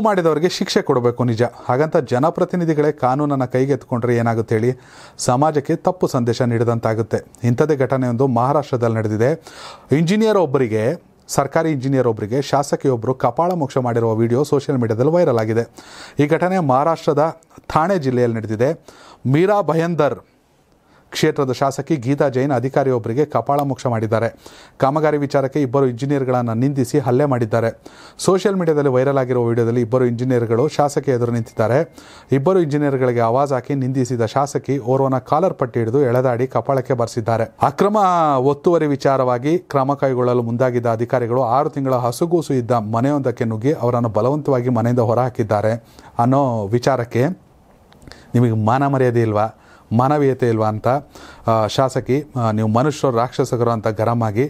ತಪ್ಪು ಮಾಡಿದವರಿಗೆ ಶಿಕ್ಷೆ ಕೊಡಬೇಕು ನಿಜ ಹಾಗಂತ ಜನಪ್ರತಿನಿಧಿಗಳೇ ಕಾನೂನನ್ನು ಕೈಗೆತ್ತಿಕೊಂಡ್ರೆ ಏನಾಗುತ್ತೆ ಹೇಳಿ ಸಮಾಜಕ್ಕೆ ತಪ್ಪು ಸಂದೇಶ ನೀಡಿದಂತಾಗುತ್ತೆ ಘಟನೆ ಒಂದು ಮಹಾರಾಷ್ಟ್ರದಲ್ಲಿ ನಡೆದಿದೆ ಇಂಜಿನಿಯರ್ ಒಬ್ಬರಿಗೆ ಸರ್ಕಾರಿ ಇಂಜಿನಿಯರ್ ಒಬ್ಬರಿಗೆ ಶಾಸಕಿಯೊಬ್ಬರು ಕಪಾಳ ಮೋಕ್ಷ ಮಾಡಿರುವ ವಿಡಿಯೋ ಸೋಷಿಯಲ್ ಮೀಡಿಯಾದಲ್ಲಿ ವೈರಲ್ ಆಗಿದೆ ಈ ಘಟನೆ ಮಹಾರಾಷ್ಟ್ರದ ಥಾಣೆ ಜಿಲ್ಲೆಯಲ್ಲಿ ನಡೆದಿದೆ ಮೀರಾ ಭಯಂದರ್ ಕ್ಷೇತ್ರದ ಶಾಸಕಿ ಗೀತಾ ಜೈನ್ ಅಧಿಕಾರಿಯೊಬ್ಬರಿಗೆ ಕಪಾಳ ಮೋಕ್ಷ ಮಾಡಿದ್ದಾರೆ ಕಾಮಗಾರಿ ವಿಚಾರಕ್ಕೆ ಇಬ್ಬರು ಇಂಜಿನಿಯರ್ಗಳನ್ನು ನಿಂದಿಸಿ ಹಲ್ಲೆ ಮಾಡಿದ್ದಾರೆ ಸೋಷಿಯಲ್ ಮೀಡಿಯಾದಲ್ಲಿ ವೈರಲ್ ಆಗಿರುವ ವಿಡಿಯೋದಲ್ಲಿ ಇಬ್ಬರು ಇಂಜಿನಿಯರ್ಗಳು ಶಾಸಕಿ ಎದುರು ನಿಂತಿದ್ದಾರೆ ಇಬ್ಬರು ಇಂಜಿನಿಯರ್ಗಳಿಗೆ ಆವಾಜ್ ಹಾಕಿ ನಿಂದಿಸಿದ ಶಾಸಕಿ ಓರ್ವನ ಕಾಲರ್ ಪಟ್ಟಿ ಹಿಡಿದು ಎಳೆದಾಡಿ ಕಪಾಳಕ್ಕೆ ಬರೆಸಿದ್ದಾರೆ ಅಕ್ರಮ ಒತ್ತುವರಿ ವಿಚಾರವಾಗಿ ಕ್ರಮ ಕೈಗೊಳ್ಳಲು ಮುಂದಾಗಿದ್ದ ಅಧಿಕಾರಿಗಳು ಆರು ತಿಂಗಳ ಹಸುಗೂಸು ಇದ್ದ ಮನೆಯೊಂದಕ್ಕೆ ನುಗ್ಗಿ ಅವರನ್ನು ಬಲವಂತವಾಗಿ ಮನೆಯಿಂದ ಹೊರಹಾಕಿದ್ದಾರೆ ಅನ್ನೋ ವಿಚಾರಕ್ಕೆ ನಿಮಗೆ ಮಾನ ಮರ್ಯಾದೆ ಇಲ್ವಾ ಮಾನವೀಯತೆ ಇಲ್ವಾ ಅಂತ ಶಾಸಕಿ ನೀವು ಮನುಷ್ಯರು ರಾಕ್ಷಸಕರು ಅಂತ ಗರಂ ಆಗಿ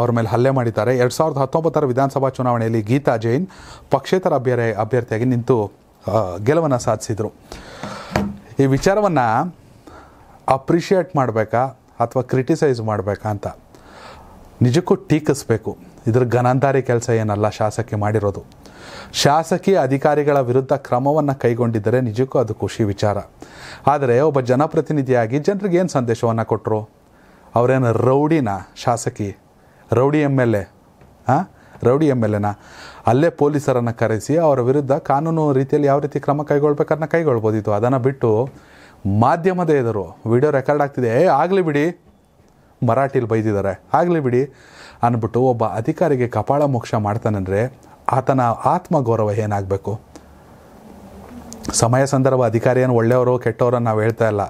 ಅವ್ರ ಮೇಲೆ ಹಲ್ಲೆ ಮಾಡಿದ್ದಾರೆ ಎರಡು ಸಾವಿರದ ಹತ್ತೊಂಬತ್ತರ ವಿಧಾನಸಭಾ ಚುನಾವಣೆಯಲ್ಲಿ ಗೀತಾ ಜೈನ್ ಪಕ್ಷೇತರ ಅಭ್ಯರ್ಥಿ ಅಭ್ಯರ್ಥಿಯಾಗಿ ನಿಂತು ಗೆಲುವನ್ನು ಸಾಧಿಸಿದರು ಈ ವಿಚಾರವನ್ನು ಅಪ್ರಿಷಿಯೇಟ್ ಮಾಡಬೇಕಾ ಅಥವಾ ಕ್ರಿಟಿಸೈಸ್ ಮಾಡಬೇಕಾ ಅಂತ ನಿಜಕ್ಕೂ ಟೀಕಿಸ್ಬೇಕು ಇದ್ರ ಘನಾಂತಾರಿ ಕೆಲಸ ಏನಲ್ಲ ಶಾಸಕಿ ಮಾಡಿರೋದು ಶಾಸಕಿ ಅಧಿಕಾರಿಗಳ ವಿರುದ್ಧ ಕ್ರಮವನ್ನು ಕೈಗೊಂಡಿದ್ದರೆ ನಿಜಕ್ಕೂ ಅದು ಖುಷಿ ವಿಚಾರ ಆದರೆ ಒಬ್ಬ ಜನಪ್ರತಿನಿಧಿಯಾಗಿ ಜನರಿಗೆ ಏನು ಸಂದೇಶವನ್ನು ಕೊಟ್ಟರು ಅವರೇನು ರೌಡಿನ ಶಾಸಕಿ ರೌಡಿ ಎಮ್ ಎಲ್ ಎ ಹಾಂ ರೌಡಿ ಎಮ್ ಎಲ್ ಎನ ಅಲ್ಲೇ ಪೊಲೀಸರನ್ನು ಕರೆಸಿ ಅವರ ವಿರುದ್ಧ ಕಾನೂನು ರೀತಿಯಲ್ಲಿ ಯಾವ ರೀತಿ ಕ್ರಮ ಕೈಗೊಳ್ಬೇಕನ್ನ ಕೈಗೊಳ್ಬೋದಿತ್ತು ಅದನ್ನು ಬಿಟ್ಟು ಮಾಧ್ಯಮದ ಎದುರು ವಿಡಿಯೋ ರೆಕಾರ್ಡ್ ಆಗ್ತಿದೆ ಏ ಆಗಲಿ ಬಿಡಿ ಮರಾಠಿಲಿ ಬೈದಿದ್ದಾರೆ ಆಗಲಿ ಬಿಡಿ ಅಂದ್ಬಿಟ್ಟು ಒಬ್ಬ ಅಧಿಕಾರಿಗೆ ಕಪಾಳ ಮೋಕ್ಷ ಮಾಡ್ತಾನಂದರೆ ಆತನ ಆತ್ಮ ಗೌರವ ಏನಾಗಬೇಕು ಸಮಯ ಸಂದರ್ಭ ಅಧಿಕಾರಿಯನ್ನು ಒಳ್ಳೆಯವರು ಕೆಟ್ಟವರನ್ನು ನಾವು ಹೇಳ್ತಾ ಇಲ್ಲ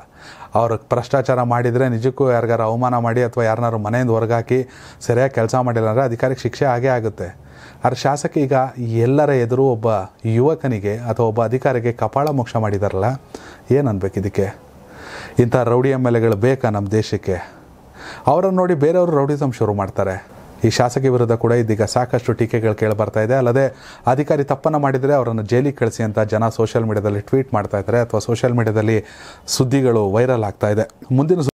ಅವರು ಭ್ರಷ್ಟಾಚಾರ ಮಾಡಿದರೆ ನಿಜಕ್ಕೂ ಯಾರಿಗಾರು ಅವಮಾನ ಮಾಡಿ ಅಥವಾ ಯಾರನ್ನಾರು ಮನೆಯಿಂದ ಹೊರಗಾಕಿ ಸರಿಯಾಗಿ ಕೆಲಸ ಮಾಡಿಲ್ಲ ಅಂದರೆ ಅಧಿಕಾರಿಗೆ ಶಿಕ್ಷೆ ಆಗೇ ಆಗುತ್ತೆ ಆದರೆ ಶಾಸಕ ಈಗ ಎಲ್ಲರ ಎದುರು ಒಬ್ಬ ಯುವಕನಿಗೆ ಅಥವಾ ಒಬ್ಬ ಅಧಿಕಾರಿಗೆ ಕಪಾಳ ಮೋಕ್ಷ ಮಾಡಿದಾರಲ್ಲ ಏನನ್ಬೇಕು ಇದಕ್ಕೆ ಇಂಥ ರೌಡಿ ಎಮ್ ಎಲ್ ಎಗಳು ಬೇಕಾ ನಮ್ಮ ದೇಶಕ್ಕೆ ಅವರನ್ನು ನೋಡಿ ಬೇರೆಯವರು ರೌಡಿಸಮ್ ಶುರು ಮಾಡ್ತಾರೆ ಈ ಶಾಸಕಿ ವಿರುದ್ಧ ಕೂಡ ಇದೀಗ ಸಾಕಷ್ಟು ಟೀಕೆಗಳು ಕೇಳಿ ಬರ್ತಾ ಇದೆ ಅಲ್ಲದೆ ಅಧಿಕಾರಿ ತಪ್ಪನ್ನು ಮಾಡಿದರೆ ಅವರನ್ನು ಜೈಲಿಗೆ ಕಳಿಸಿ ಅಂತ ಜನ ಸೋಷಿಯಲ್ ಮೀಡಿಯಾದಲ್ಲಿ ಟ್ವೀಟ್ ಮಾಡ್ತಾ ಇದ್ದಾರೆ ಅಥವಾ ಸೋಷಿಯಲ್ ಮೀಡಿಯಾದಲ್ಲಿ ಸುದ್ದಿಗಳು ವೈರಲ್ ಆಗ್ತಾ ಇದೆ ಮುಂದಿನ